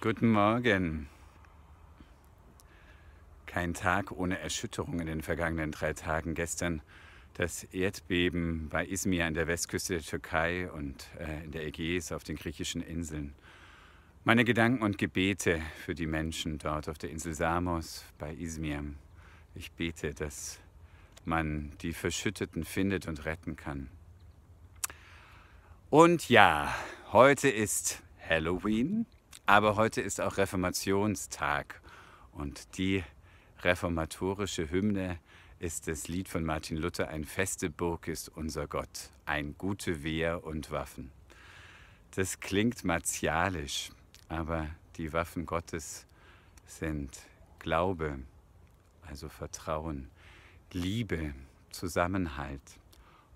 Guten Morgen. Kein Tag ohne Erschütterung in den vergangenen drei Tagen. Gestern das Erdbeben bei Izmir an der Westküste der Türkei und äh, in der Ägäis auf den griechischen Inseln. Meine Gedanken und Gebete für die Menschen dort auf der Insel Samos bei Izmir. Ich bete, dass man die Verschütteten findet und retten kann. Und ja, heute ist Halloween. Aber heute ist auch Reformationstag und die reformatorische Hymne ist das Lied von Martin Luther, Ein feste Burg ist unser Gott, ein gute Wehr und Waffen. Das klingt martialisch, aber die Waffen Gottes sind Glaube, also Vertrauen, Liebe, Zusammenhalt,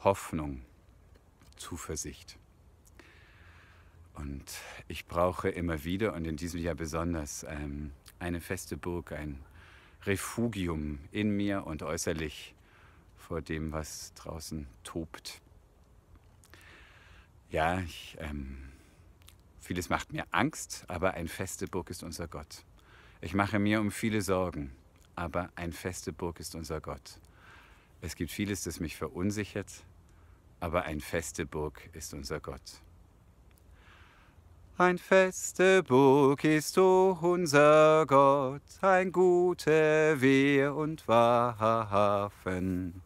Hoffnung, Zuversicht. Und ich brauche immer wieder und in diesem Jahr besonders ähm, eine feste Burg, ein Refugium in mir und äußerlich vor dem, was draußen tobt. Ja, ich, ähm, vieles macht mir Angst, aber ein feste Burg ist unser Gott. Ich mache mir um viele Sorgen, aber ein feste Burg ist unser Gott. Es gibt vieles, das mich verunsichert, aber ein feste Burg ist unser Gott. Ein feste Burg ist o oh unser Gott, ein guter Wehr und Waffen.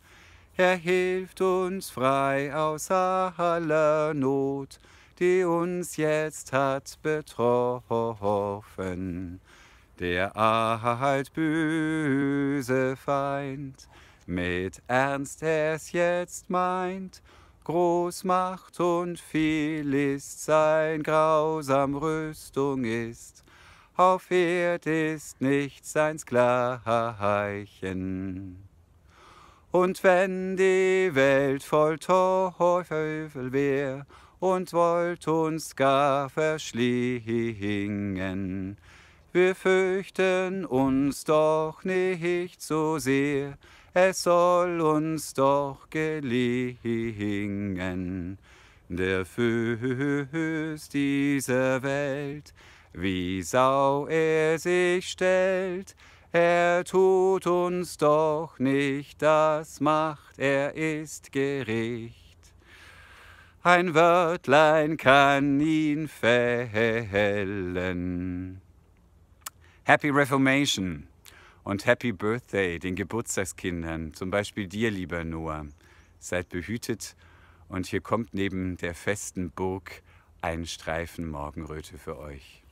Er hilft uns frei aus aller Not, die uns jetzt hat betroffen. Der böse Feind mit Ernst es jetzt meint groß macht und viel ist, sein grausam Rüstung ist. Auf Erd ist nichts sein gleichen. Und wenn die Welt voll Teufel wär und wollt uns gar verschlingen, wir fürchten uns doch nicht so sehr, es soll uns doch gelingen. Der Fürst dieser Welt, wie sau er sich stellt, er tut uns doch nicht das Macht, er ist Gericht. Ein Wörtlein kann ihn fällen. Happy Reformation! Und Happy Birthday den Geburtstagskindern, zum Beispiel dir, lieber Noah. Seid behütet und hier kommt neben der festen Burg ein Streifen Morgenröte für euch.